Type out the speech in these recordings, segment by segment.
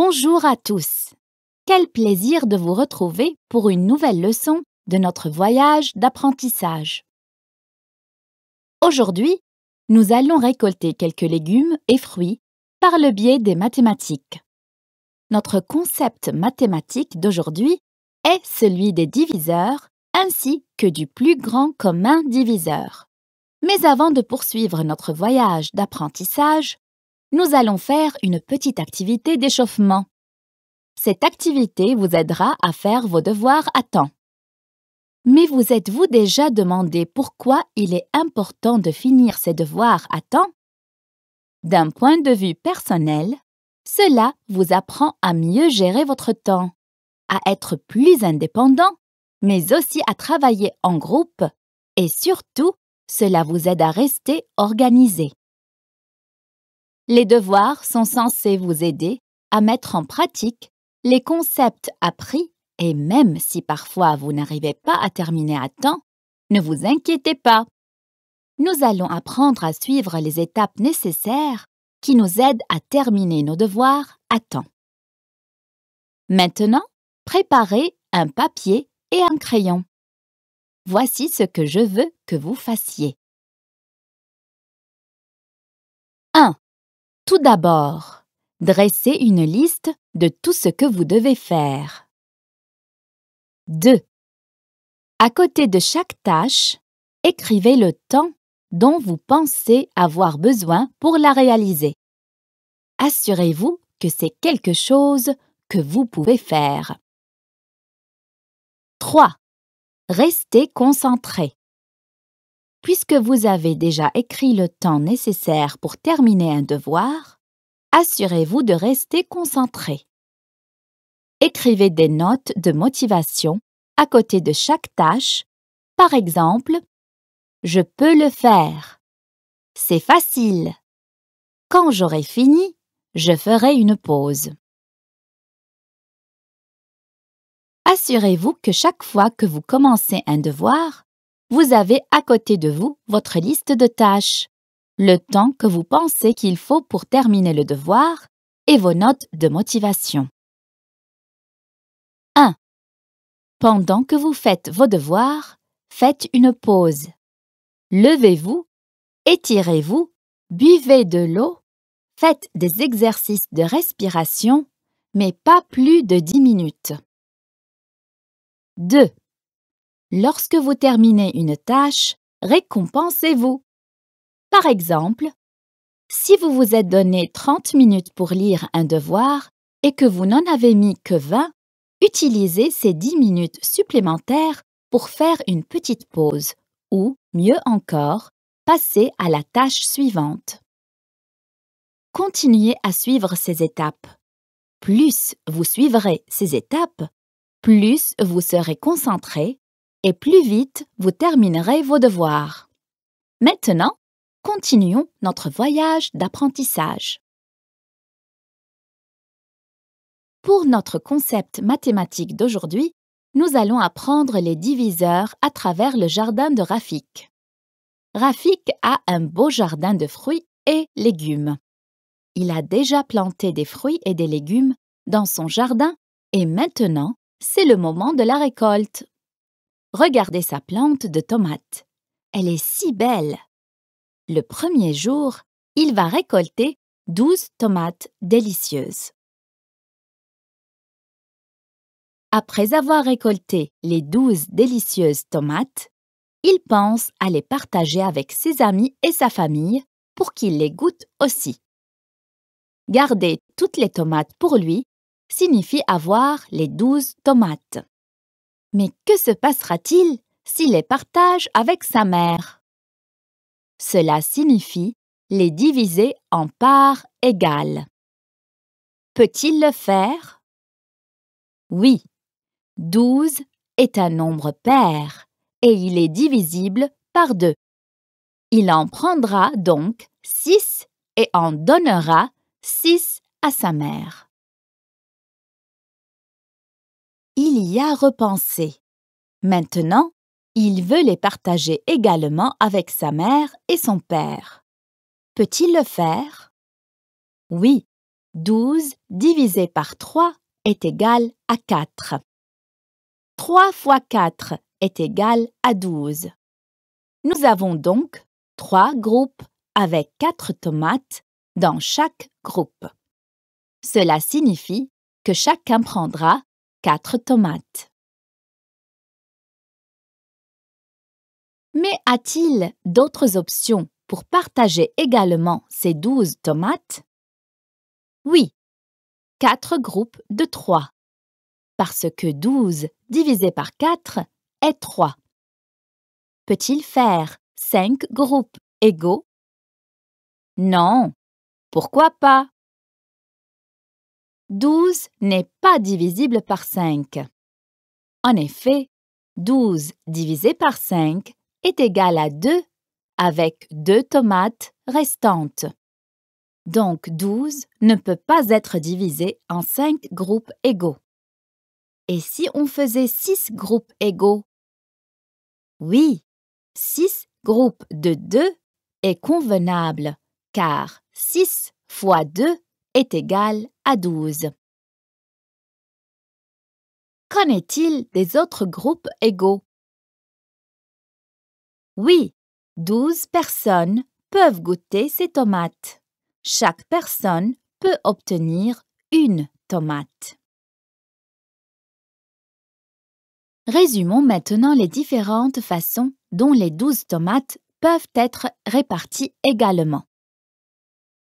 Bonjour à tous. Quel plaisir de vous retrouver pour une nouvelle leçon de notre voyage d'apprentissage. Aujourd'hui, nous allons récolter quelques légumes et fruits par le biais des mathématiques. Notre concept mathématique d'aujourd'hui est celui des diviseurs ainsi que du plus grand commun diviseur. Mais avant de poursuivre notre voyage d'apprentissage, nous allons faire une petite activité d'échauffement. Cette activité vous aidera à faire vos devoirs à temps. Mais vous êtes-vous déjà demandé pourquoi il est important de finir ses devoirs à temps D'un point de vue personnel, cela vous apprend à mieux gérer votre temps, à être plus indépendant, mais aussi à travailler en groupe et surtout, cela vous aide à rester organisé. Les devoirs sont censés vous aider à mettre en pratique les concepts appris et même si parfois vous n'arrivez pas à terminer à temps, ne vous inquiétez pas. Nous allons apprendre à suivre les étapes nécessaires qui nous aident à terminer nos devoirs à temps. Maintenant, préparez un papier et un crayon. Voici ce que je veux que vous fassiez. Tout d'abord, dressez une liste de tout ce que vous devez faire. 2. À côté de chaque tâche, écrivez le temps dont vous pensez avoir besoin pour la réaliser. Assurez-vous que c'est quelque chose que vous pouvez faire. 3. Restez concentré. Puisque vous avez déjà écrit le temps nécessaire pour terminer un devoir, assurez-vous de rester concentré. Écrivez des notes de motivation à côté de chaque tâche, par exemple ⁇ Je peux le faire ⁇ C'est facile ⁇ Quand j'aurai fini, je ferai une pause. Assurez-vous que chaque fois que vous commencez un devoir, vous avez à côté de vous votre liste de tâches, le temps que vous pensez qu'il faut pour terminer le devoir et vos notes de motivation. 1. Pendant que vous faites vos devoirs, faites une pause. Levez-vous, étirez-vous, buvez de l'eau, faites des exercices de respiration, mais pas plus de 10 minutes. 2. Lorsque vous terminez une tâche, récompensez-vous. Par exemple, si vous vous êtes donné 30 minutes pour lire un devoir et que vous n'en avez mis que 20, utilisez ces 10 minutes supplémentaires pour faire une petite pause ou, mieux encore, passer à la tâche suivante. Continuez à suivre ces étapes. Plus vous suivrez ces étapes, plus vous serez concentré et plus vite vous terminerez vos devoirs. Maintenant, continuons notre voyage d'apprentissage. Pour notre concept mathématique d'aujourd'hui, nous allons apprendre les diviseurs à travers le jardin de Rafik. Rafik a un beau jardin de fruits et légumes. Il a déjà planté des fruits et des légumes dans son jardin et maintenant, c'est le moment de la récolte. Regardez sa plante de tomates. Elle est si belle. Le premier jour, il va récolter 12 tomates délicieuses. Après avoir récolté les douze délicieuses tomates, il pense à les partager avec ses amis et sa famille pour qu'ils les goûtent aussi. Garder toutes les tomates pour lui signifie avoir les 12 tomates. Mais que se passera-t-il s'il les partage avec sa mère Cela signifie les diviser en parts égales. Peut-il le faire Oui, 12 est un nombre pair et il est divisible par deux. Il en prendra donc 6 et en donnera 6 à sa mère. il y a repensé. Maintenant, il veut les partager également avec sa mère et son père. Peut-il le faire Oui, 12 divisé par 3 est égal à 4. 3 fois 4 est égal à 12. Nous avons donc 3 groupes avec 4 tomates dans chaque groupe. Cela signifie que chacun prendra Quatre tomates. Mais a-t-il d'autres options pour partager également ces douze tomates Oui, 4 groupes de 3, parce que 12 divisé par 4 est 3. Peut-il faire 5 groupes égaux Non, pourquoi pas 12 n'est pas divisible par 5. En effet, 12 divisé par 5 est égal à 2 avec 2 tomates restantes. Donc 12 ne peut pas être divisé en 5 groupes égaux. Et si on faisait 6 groupes égaux Oui, 6 groupes de 2 est convenable, car 6 fois 2 est égal à 12. Qu'en est-il des autres groupes égaux Oui, 12 personnes peuvent goûter ces tomates. Chaque personne peut obtenir une tomate. Résumons maintenant les différentes façons dont les 12 tomates peuvent être réparties également.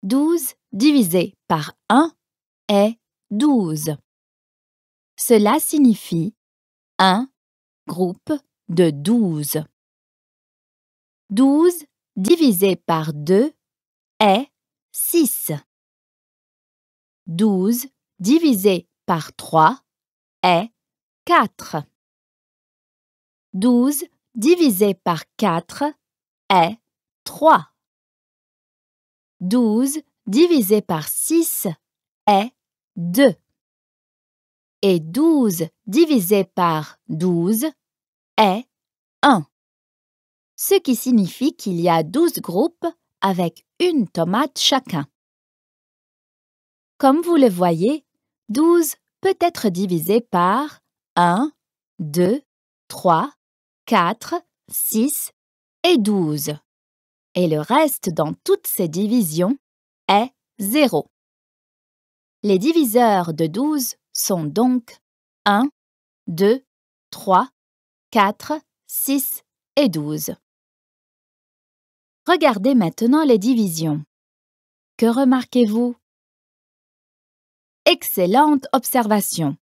12 divisé par 1 est 12. Cela signifie un groupe de 12. 12 divisé par 2 est 6. 12 divisé par 3 est 4. 12 divisé par 4 est 3. 12 divisé par 6 est 2. Et 12 divisé par 12 est 1. Ce qui signifie qu'il y a 12 groupes avec une tomate chacun. Comme vous le voyez, 12 peut être divisé par 1, 2, 3, 4, 6 et 12. Et le reste dans toutes ces divisions 0. Les diviseurs de 12 sont donc 1, 2, 3, 4, 6 et 12. Regardez maintenant les divisions. Que remarquez-vous Excellente observation.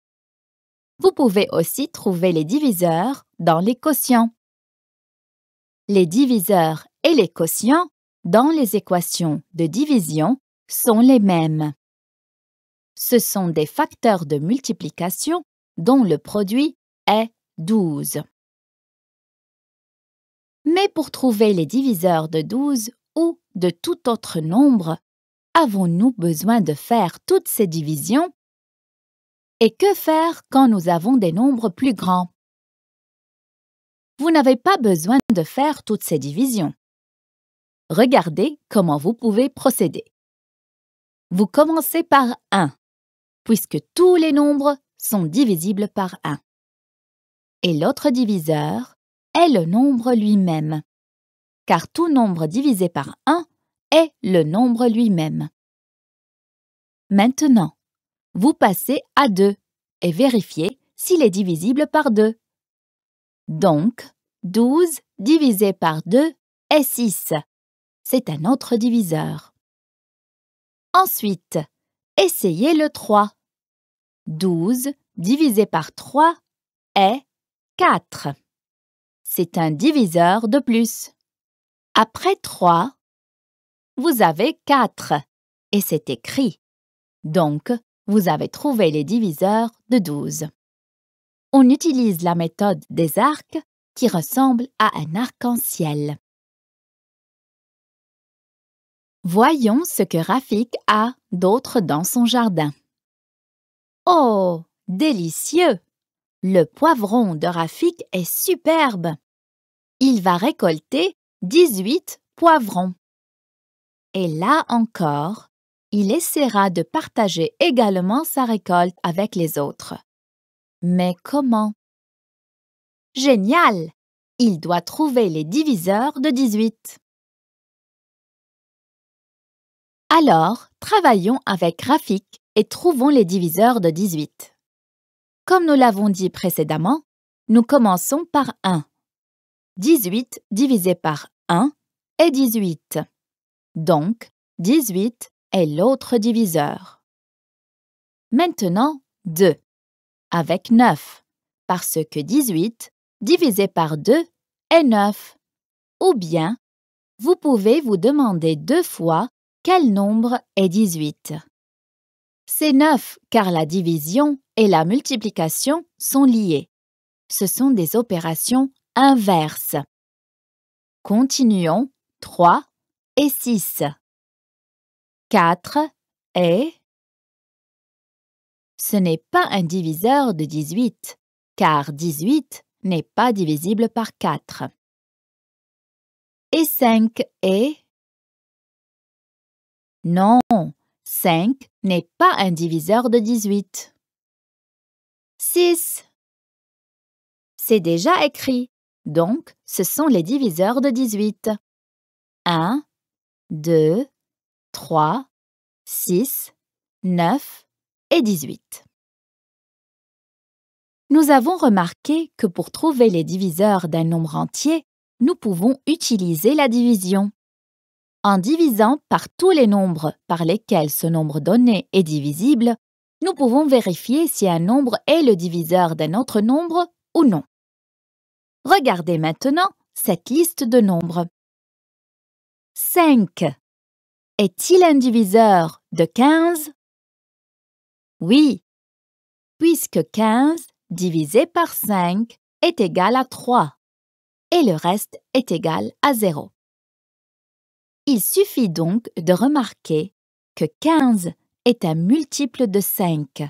Vous pouvez aussi trouver les diviseurs dans les quotients. Les diviseurs et les quotients dans les équations de division sont les mêmes. Ce sont des facteurs de multiplication dont le produit est 12. Mais pour trouver les diviseurs de 12 ou de tout autre nombre, avons-nous besoin de faire toutes ces divisions Et que faire quand nous avons des nombres plus grands Vous n'avez pas besoin de faire toutes ces divisions. Regardez comment vous pouvez procéder. Vous commencez par 1, puisque tous les nombres sont divisibles par 1. Et l'autre diviseur est le nombre lui-même, car tout nombre divisé par 1 est le nombre lui-même. Maintenant, vous passez à 2 et vérifiez s'il est divisible par 2. Donc, 12 divisé par 2 est 6, c'est un autre diviseur. Ensuite, essayez le 3. 12 divisé par 3 est 4. C'est un diviseur de plus. Après 3, vous avez 4 et c'est écrit. Donc, vous avez trouvé les diviseurs de 12. On utilise la méthode des arcs qui ressemble à un arc-en-ciel. Voyons ce que Rafik a d'autre dans son jardin. Oh, délicieux Le poivron de Rafik est superbe. Il va récolter 18 poivrons. Et là encore, il essaiera de partager également sa récolte avec les autres. Mais comment Génial Il doit trouver les diviseurs de 18. Alors, travaillons avec graphique et trouvons les diviseurs de 18. Comme nous l'avons dit précédemment, nous commençons par 1. 18 divisé par 1 est 18. Donc, 18 est l'autre diviseur. Maintenant, 2 avec 9, parce que 18 divisé par 2 est 9. Ou bien, vous pouvez vous demander deux fois quel nombre est 18 C'est 9 car la division et la multiplication sont liées. Ce sont des opérations inverses. Continuons 3 et 6. 4 et... Ce n'est pas un diviseur de 18, car 18 n'est pas divisible par 4. Et 5 et... Non, 5 n'est pas un diviseur de 18. 6. C'est déjà écrit, donc ce sont les diviseurs de 18. 1, 2, 3, 6, 9 et 18. Nous avons remarqué que pour trouver les diviseurs d'un nombre entier, nous pouvons utiliser la division. En divisant par tous les nombres par lesquels ce nombre donné est divisible, nous pouvons vérifier si un nombre est le diviseur d'un autre nombre ou non. Regardez maintenant cette liste de nombres. 5. Est-il un diviseur de 15 Oui, puisque 15 divisé par 5 est égal à 3 et le reste est égal à 0. Il suffit donc de remarquer que 15 est un multiple de 5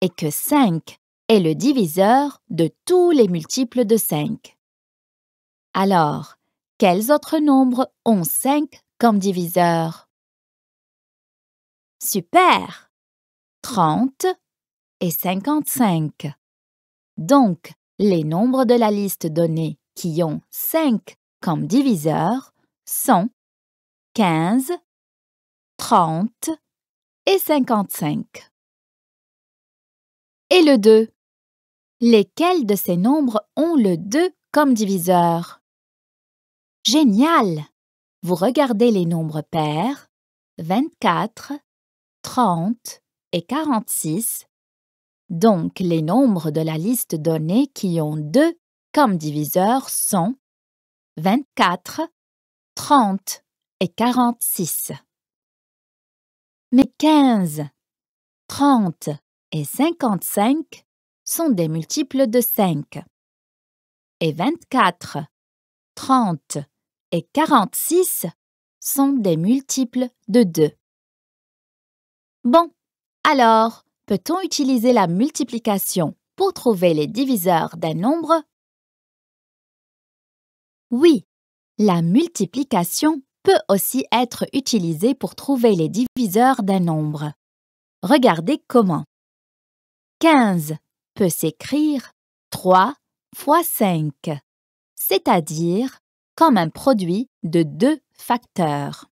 et que 5 est le diviseur de tous les multiples de 5. Alors, quels autres nombres ont 5 comme diviseur Super 30 et 55. Donc, les nombres de la liste donnée qui ont 5 comme diviseur sont 15, 30 et 55. Et le 2 Lesquels de ces nombres ont le 2 comme diviseur Génial Vous regardez les nombres pairs 24, 30 et 46, donc les nombres de la liste donnée qui ont 2 comme diviseur sont 24, 30 46. Mais 15, 30 et 55 sont des multiples de 5. Et 24, 30 et 46 sont des multiples de 2. Bon, alors, peut-on utiliser la multiplication pour trouver les diviseurs d'un nombre Oui, la multiplication peut aussi être utilisé pour trouver les diviseurs d'un nombre. Regardez comment. 15 peut s'écrire 3 fois 5, c'est-à-dire comme un produit de deux facteurs.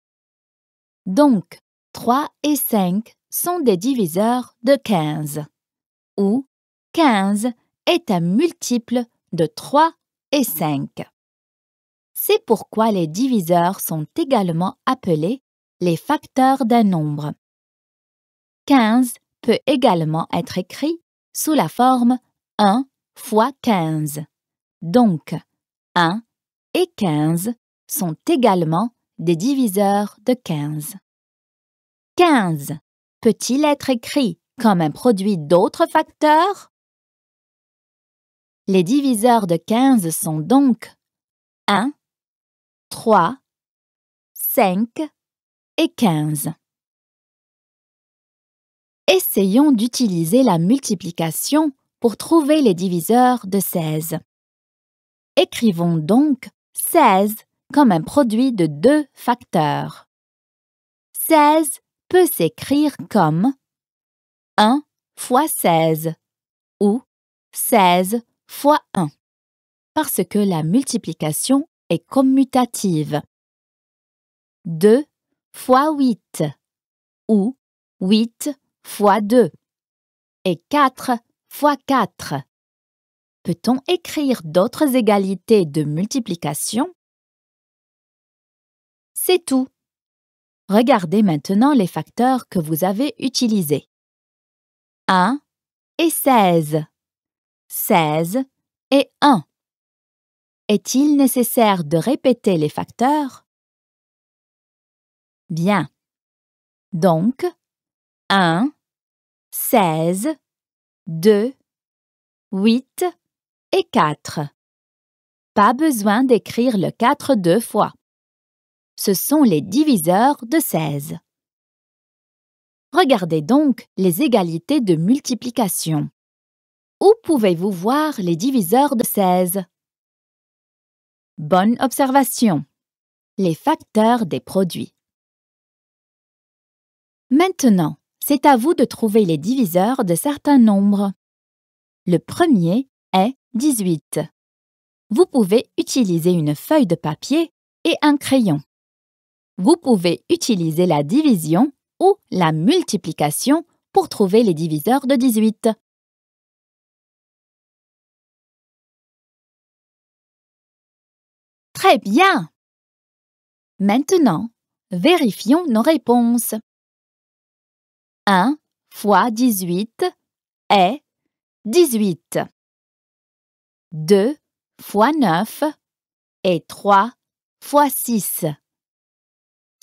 Donc, 3 et 5 sont des diviseurs de 15, ou 15 est un multiple de 3 et 5. C'est pourquoi les diviseurs sont également appelés les facteurs d'un nombre. 15 peut également être écrit sous la forme 1 fois 15. Donc, 1 et 15 sont également des diviseurs de 15. 15 peut-il être écrit comme un produit d'autres facteurs Les diviseurs de 15 sont donc 1 3, 5 et 15. Essayons d'utiliser la multiplication pour trouver les diviseurs de 16. Écrivons donc 16 comme un produit de deux facteurs. 16 peut s'écrire comme 1 fois 16 ou 16 fois 1 parce que la multiplication commutative. 2 x 8 ou 8 x 2 et 4 x 4. Peut-on écrire d'autres égalités de multiplication C'est tout. Regardez maintenant les facteurs que vous avez utilisés. 1 et 16. 16 et 1. Est-il nécessaire de répéter les facteurs Bien. Donc, 1, 16, 2, 8 et 4. Pas besoin d'écrire le 4 deux fois. Ce sont les diviseurs de 16. Regardez donc les égalités de multiplication. Où pouvez-vous voir les diviseurs de 16 Bonne observation. Les facteurs des produits. Maintenant, c'est à vous de trouver les diviseurs de certains nombres. Le premier est 18. Vous pouvez utiliser une feuille de papier et un crayon. Vous pouvez utiliser la division ou la multiplication pour trouver les diviseurs de 18. Très bien. Maintenant, vérifions nos réponses. 1 fois 18 est 18. 2 fois 9 et 3 fois 6.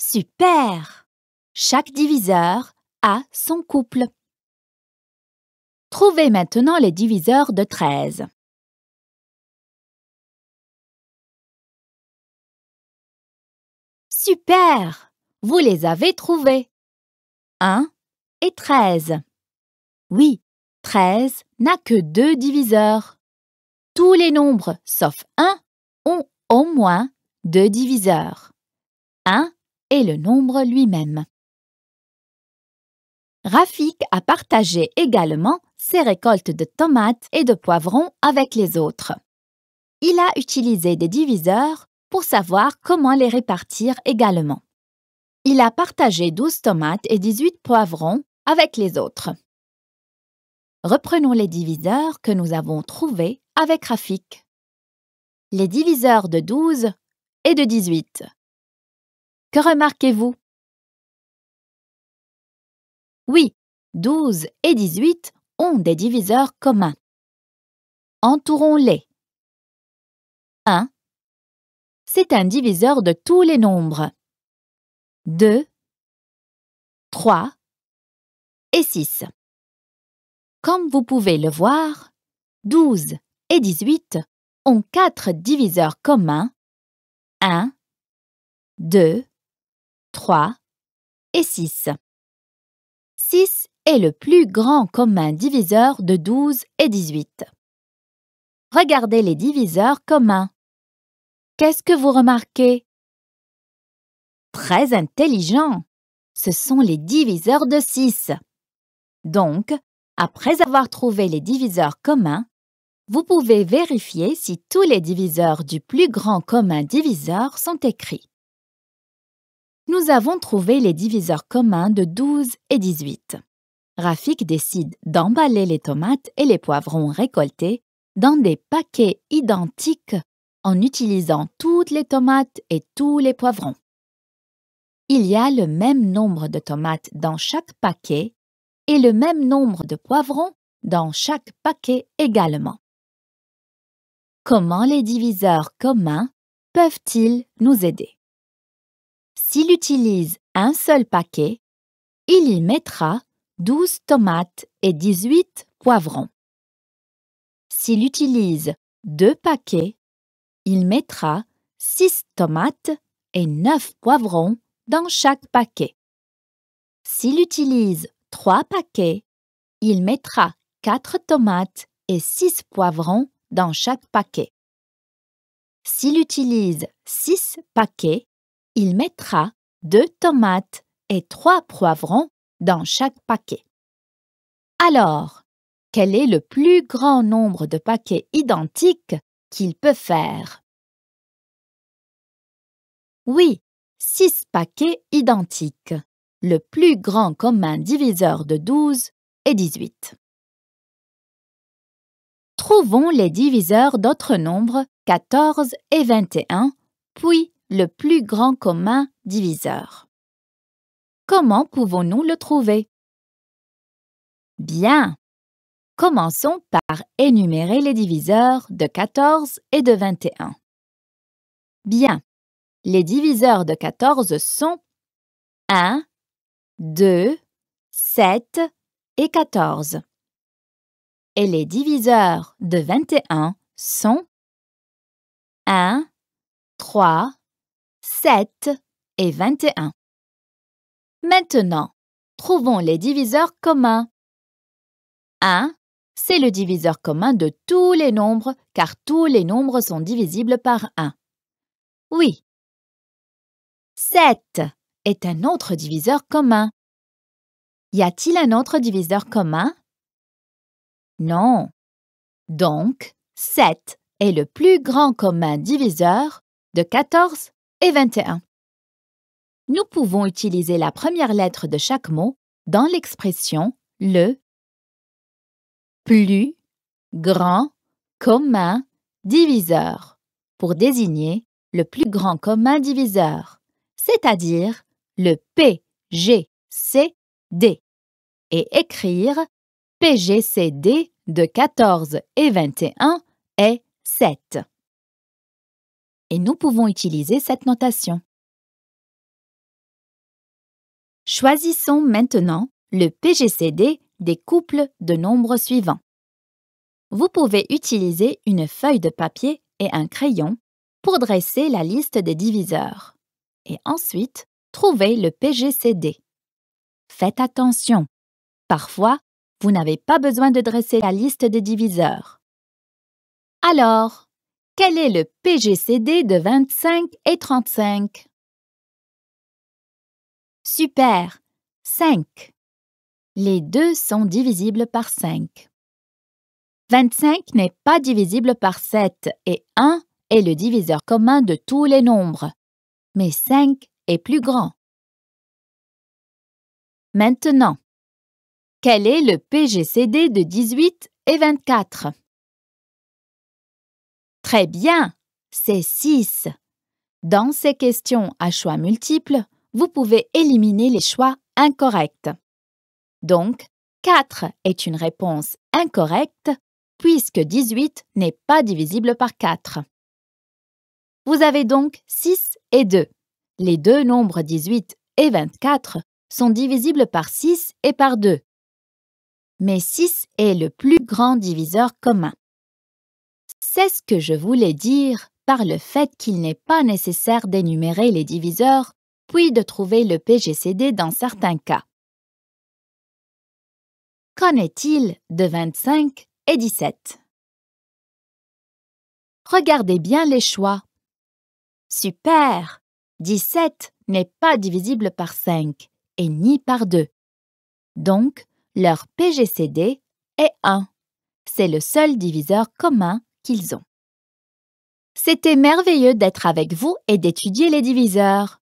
Super Chaque diviseur a son couple. Trouvez maintenant les diviseurs de 13. Super Vous les avez trouvés. 1 et 13. Oui, 13 n'a que deux diviseurs. Tous les nombres, sauf 1, ont au moins deux diviseurs. 1 est le nombre lui-même. Rafik a partagé également ses récoltes de tomates et de poivrons avec les autres. Il a utilisé des diviseurs pour savoir comment les répartir également. Il a partagé 12 tomates et 18 poivrons avec les autres. Reprenons les diviseurs que nous avons trouvés avec Rafik. Les diviseurs de 12 et de 18. Que remarquez-vous Oui, 12 et 18 ont des diviseurs communs. Entourons-les c'est un diviseur de tous les nombres. 2, 3 et 6. Comme vous pouvez le voir, 12 et 18 ont quatre diviseurs communs 1, 2, 3 et 6. 6 est le plus grand commun diviseur de 12 et 18. Regardez les diviseurs communs. Qu'est-ce que vous remarquez Très intelligent. Ce sont les diviseurs de 6. Donc, après avoir trouvé les diviseurs communs, vous pouvez vérifier si tous les diviseurs du plus grand commun diviseur sont écrits. Nous avons trouvé les diviseurs communs de 12 et 18. Rafik décide d'emballer les tomates et les poivrons récoltés dans des paquets identiques en utilisant toutes les tomates et tous les poivrons. Il y a le même nombre de tomates dans chaque paquet et le même nombre de poivrons dans chaque paquet également. Comment les diviseurs communs peuvent-ils nous aider S'il utilise un seul paquet, il y mettra 12 tomates et 18 poivrons. S'il utilise deux paquets, il mettra 6 tomates et 9 poivrons dans chaque paquet. S'il utilise 3 paquets, il mettra 4 tomates et 6 poivrons dans chaque paquet. S'il utilise 6 paquets, il mettra 2 tomates et 3 poivrons dans chaque paquet. Alors, quel est le plus grand nombre de paquets identiques qu'il peut faire. Oui, six paquets identiques. Le plus grand commun diviseur de 12 est 18. Trouvons les diviseurs d'autres nombres 14 et 21, puis le plus grand commun diviseur. Comment pouvons-nous le trouver Bien, Commençons par énumérer les diviseurs de 14 et de 21. Bien, les diviseurs de 14 sont 1, 2, 7 et 14. Et les diviseurs de 21 sont 1, 3, 7 et 21. Maintenant, trouvons les diviseurs communs. 1 c'est le diviseur commun de tous les nombres, car tous les nombres sont divisibles par 1. Oui. 7 est un autre diviseur commun. Y a-t-il un autre diviseur commun Non. Donc, 7 est le plus grand commun diviseur de 14 et 21. Nous pouvons utiliser la première lettre de chaque mot dans l'expression le plus, grand, commun, diviseur, pour désigner le plus grand commun diviseur, c'est-à-dire le PGCD, et écrire PGCD de 14 et 21 est 7. Et nous pouvons utiliser cette notation. Choisissons maintenant le PGCD des couples de nombres suivants. Vous pouvez utiliser une feuille de papier et un crayon pour dresser la liste des diviseurs et ensuite trouver le PGCD. Faites attention, parfois vous n'avez pas besoin de dresser la liste des diviseurs. Alors, quel est le PGCD de 25 et 35 Super 5 les deux sont divisibles par 5. 25 n'est pas divisible par 7 et 1 est le diviseur commun de tous les nombres, mais 5 est plus grand. Maintenant, quel est le PGCD de 18 et 24 Très bien, c'est 6. Dans ces questions à choix multiples, vous pouvez éliminer les choix incorrects. Donc, 4 est une réponse incorrecte puisque 18 n'est pas divisible par 4. Vous avez donc 6 et 2. Les deux nombres 18 et 24 sont divisibles par 6 et par 2. Mais 6 est le plus grand diviseur commun. C'est ce que je voulais dire par le fait qu'il n'est pas nécessaire d'énumérer les diviseurs puis de trouver le PGCD dans certains cas. Qu'en est-il de 25 et 17 Regardez bien les choix. Super 17 n'est pas divisible par 5 et ni par 2. Donc, leur PGCD est 1. C'est le seul diviseur commun qu'ils ont. C'était merveilleux d'être avec vous et d'étudier les diviseurs.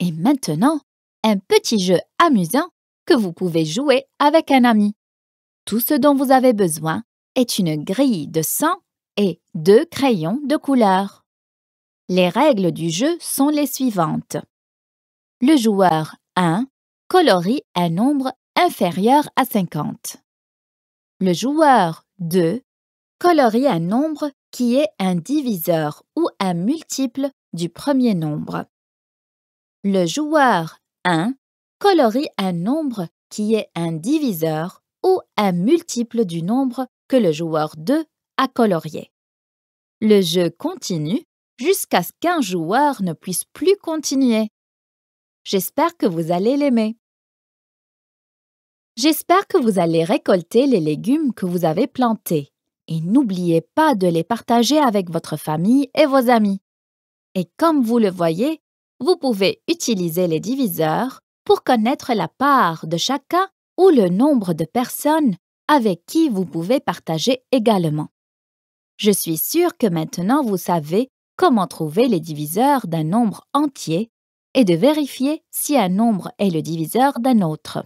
Et maintenant, un petit jeu amusant que vous pouvez jouer avec un ami. Tout ce dont vous avez besoin est une grille de 100 et deux crayons de couleur. Les règles du jeu sont les suivantes. Le joueur 1 colorie un nombre inférieur à 50. Le joueur 2 colorie un nombre qui est un diviseur ou un multiple du premier nombre. Le joueur 1 colorie un nombre qui est un diviseur ou un multiple du nombre que le joueur 2 a colorié. Le jeu continue jusqu'à ce qu'un joueur ne puisse plus continuer. J'espère que vous allez l'aimer. J'espère que vous allez récolter les légumes que vous avez plantés et n'oubliez pas de les partager avec votre famille et vos amis. Et comme vous le voyez, vous pouvez utiliser les diviseurs pour connaître la part de chacun ou le nombre de personnes avec qui vous pouvez partager également. Je suis sûre que maintenant vous savez comment trouver les diviseurs d'un nombre entier et de vérifier si un nombre est le diviseur d'un autre.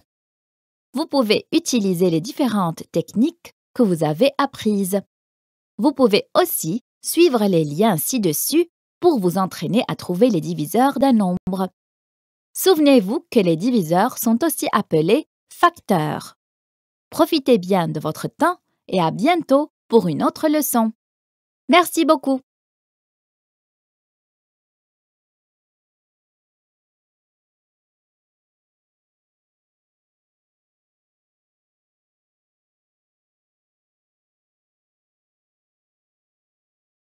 Vous pouvez utiliser les différentes techniques que vous avez apprises. Vous pouvez aussi suivre les liens ci-dessus pour vous entraîner à trouver les diviseurs d'un nombre. Souvenez-vous que les diviseurs sont aussi appelés facteur. Profitez bien de votre temps et à bientôt pour une autre leçon. Merci beaucoup.